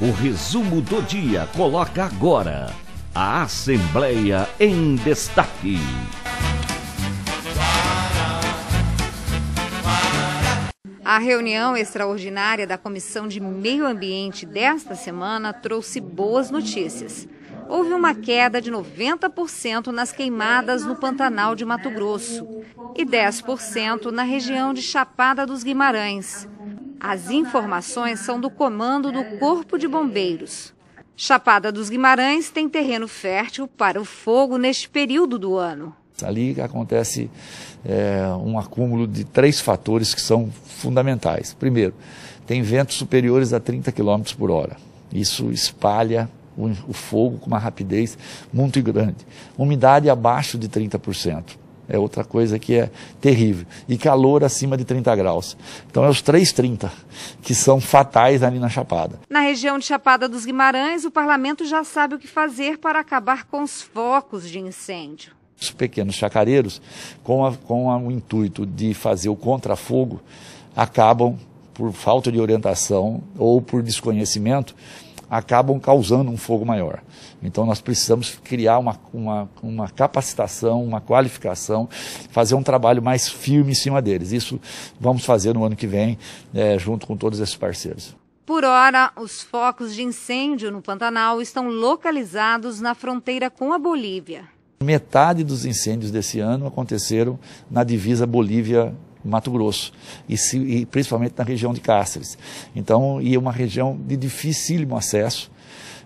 O resumo do dia coloca agora a Assembleia em destaque. A reunião extraordinária da Comissão de Meio Ambiente desta semana trouxe boas notícias. Houve uma queda de 90% nas queimadas no Pantanal de Mato Grosso e 10% na região de Chapada dos Guimarães. As informações são do comando do Corpo de Bombeiros. Chapada dos Guimarães tem terreno fértil para o fogo neste período do ano. Ali acontece é, um acúmulo de três fatores que são fundamentais. Primeiro, tem ventos superiores a 30 km por hora. Isso espalha o, o fogo com uma rapidez muito grande. Umidade abaixo de 30%. É outra coisa que é terrível. E calor acima de 30 graus. Então é os 3,30 que são fatais ali na Chapada. Na região de Chapada dos Guimarães, o parlamento já sabe o que fazer para acabar com os focos de incêndio. Os pequenos chacareiros, com, a, com a, o intuito de fazer o contrafogo, acabam, por falta de orientação ou por desconhecimento, acabam causando um fogo maior. Então nós precisamos criar uma, uma, uma capacitação, uma qualificação, fazer um trabalho mais firme em cima deles. Isso vamos fazer no ano que vem, é, junto com todos esses parceiros. Por hora, os focos de incêndio no Pantanal estão localizados na fronteira com a Bolívia. Metade dos incêndios desse ano aconteceram na divisa Bolívia Mato Grosso, e, se, e, principalmente na região de Cáceres. Então, e é uma região de dificílimo acesso,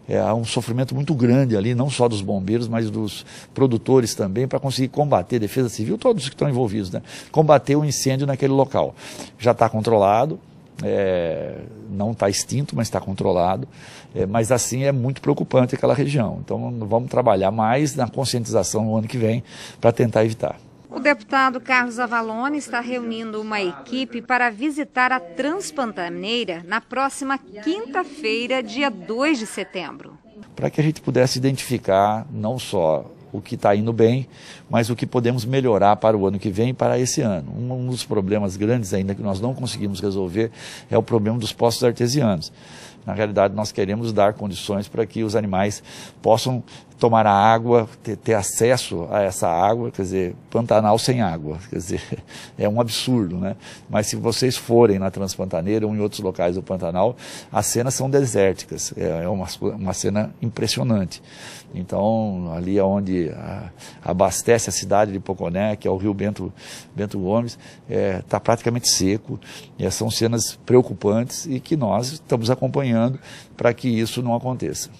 é, há um sofrimento muito grande ali, não só dos bombeiros, mas dos produtores também, para conseguir combater, defesa civil, todos que estão envolvidos, né? combater o incêndio naquele local. Já está controlado, é, não está extinto, mas está controlado. É, mas assim é muito preocupante aquela região. Então vamos trabalhar mais na conscientização no ano que vem para tentar evitar. O deputado Carlos Avalone está reunindo uma equipe para visitar a Transpantaneira na próxima quinta-feira, dia 2 de setembro. Para que a gente pudesse identificar não só o que está indo bem, mas o que podemos melhorar para o ano que vem e para esse ano. Um dos problemas grandes ainda que nós não conseguimos resolver é o problema dos postos artesianos. Na realidade, nós queremos dar condições para que os animais possam tomar a água, ter, ter, acesso a essa água, quer dizer, Pantanal sem água, quer dizer, é um absurdo, né? Mas se vocês forem na Transpantaneira ou em outros locais do Pantanal, as cenas são desérticas, é, é uma, uma cena impressionante. Então, ali é onde a, ah, abastece a cidade de Poconé, que é o rio Bento, Bento Gomes, está é, tá praticamente seco, e são cenas preocupantes e que nós estamos acompanhando para que isso não aconteça.